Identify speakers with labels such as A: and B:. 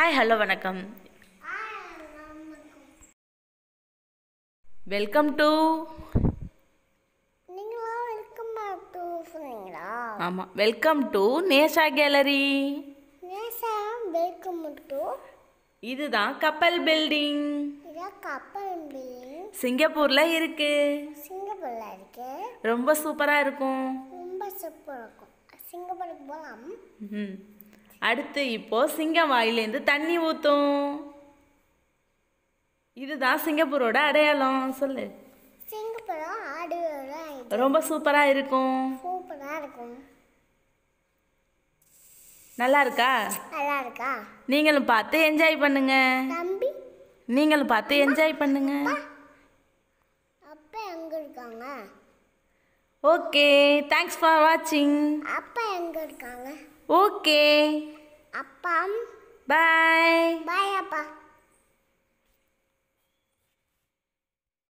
A: hi hello வணக்கம் welcome to ஆமாம் welcome to நேஷா கேலரி நேஷா வெல்கம் டு இதுதான் கப்பல் பில்டிங் கப்பல் பில்டிங் சிங்கப்பூர்ல இருக்கு சிங்கப்பூரில் இருக்கு ரொம்ப சூப்பராக இருக்கும் ரொம்ப சூப்பரா இருக்கும் சிங்கப்பூருக்கு ம் அடுத்து இப்போது சிங்கம் வாயிலேருந்து தண்ணி ஊற்றும் இதுதான் சிங்கப்பூரோட அடையாளம் சொல்லு ரொம்ப சூப்பராக இருக்கும் இருக்கும் நல்லா இருக்கா நல்லா இருக்கா நீங்களும் பார்த்து என்ஜாய் பண்ணுங்க தம்பி நீங்களும் பார்த்து என்ஜாய் பண்ணுங்க அப்பா எங்க இருக்காங்க ஓகே தேங்க்ஸ் ஃபார் வாட்சிங் அப்பா எங்க இருக்காங்க ஓகே அப்பா பாய் பாய்